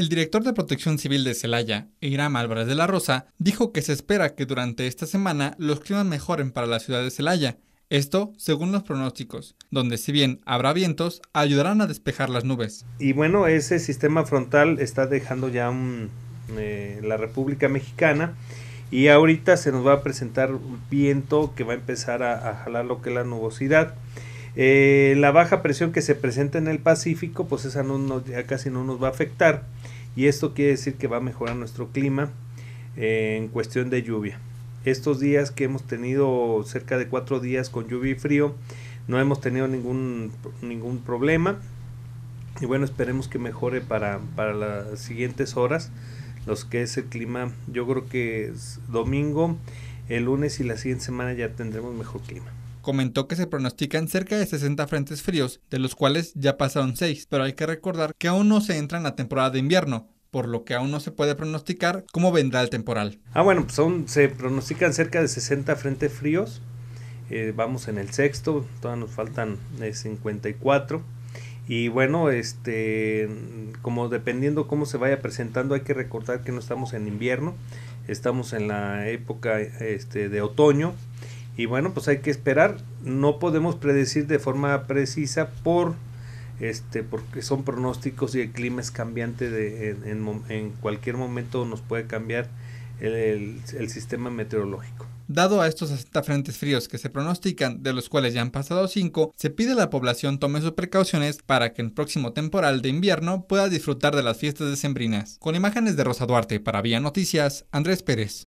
El director de Protección Civil de Celaya, Iram Álvarez de la Rosa, dijo que se espera que durante esta semana los climas mejoren para la ciudad de Celaya. Esto según los pronósticos, donde si bien habrá vientos, ayudarán a despejar las nubes. Y bueno, ese sistema frontal está dejando ya un, eh, la República Mexicana y ahorita se nos va a presentar un viento que va a empezar a, a jalar lo que es la nubosidad. Eh, la baja presión que se presenta en el Pacífico, pues esa ya casi no nos va a afectar. Y esto quiere decir que va a mejorar nuestro clima eh, en cuestión de lluvia. Estos días que hemos tenido cerca de cuatro días con lluvia y frío, no hemos tenido ningún, ningún problema. Y bueno, esperemos que mejore para, para las siguientes horas, los que es el clima. Yo creo que es domingo, el lunes y la siguiente semana ya tendremos mejor clima comentó que se pronostican cerca de 60 frentes fríos, de los cuales ya pasaron 6, pero hay que recordar que aún no se entra en la temporada de invierno, por lo que aún no se puede pronosticar cómo vendrá el temporal. Ah, bueno, pues se pronostican cerca de 60 frentes fríos. Eh, vamos en el sexto, todavía nos faltan 54. Eh, y bueno, este, como dependiendo cómo se vaya presentando, hay que recordar que no estamos en invierno, estamos en la época este, de otoño, y bueno, pues hay que esperar. No podemos predecir de forma precisa por este, porque son pronósticos y el clima es cambiante de, en, cualquier momento nos puede cambiar el, sistema meteorológico. Dado a estos 60 frentes fríos que se pronostican, de los cuales ya han pasado 5, se pide a la población tome sus precauciones para que en próximo temporal de invierno pueda disfrutar de las fiestas Sembrinas. Con imágenes de Rosa Duarte para Vía Noticias, Andrés Pérez.